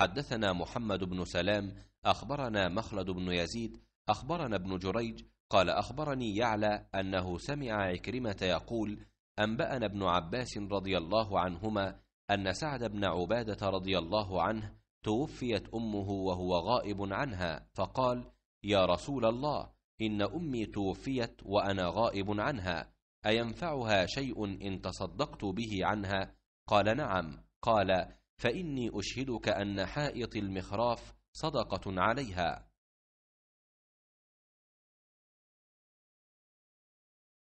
حدثنا محمد بن سلام أخبرنا مخلد بن يزيد أخبرنا ابن جريج قال أخبرني يعلى أنه سمع عكرمة يقول أنبأنا ابن عباس رضي الله عنهما أن سعد بن عبادة رضي الله عنه توفيت أمه وهو غائب عنها فقال يا رسول الله إن أمي توفيت وأنا غائب عنها أينفعها شيء إن تصدقت به عنها قال نعم قال فاني اشهدك ان حائط المخراف صدقه عليها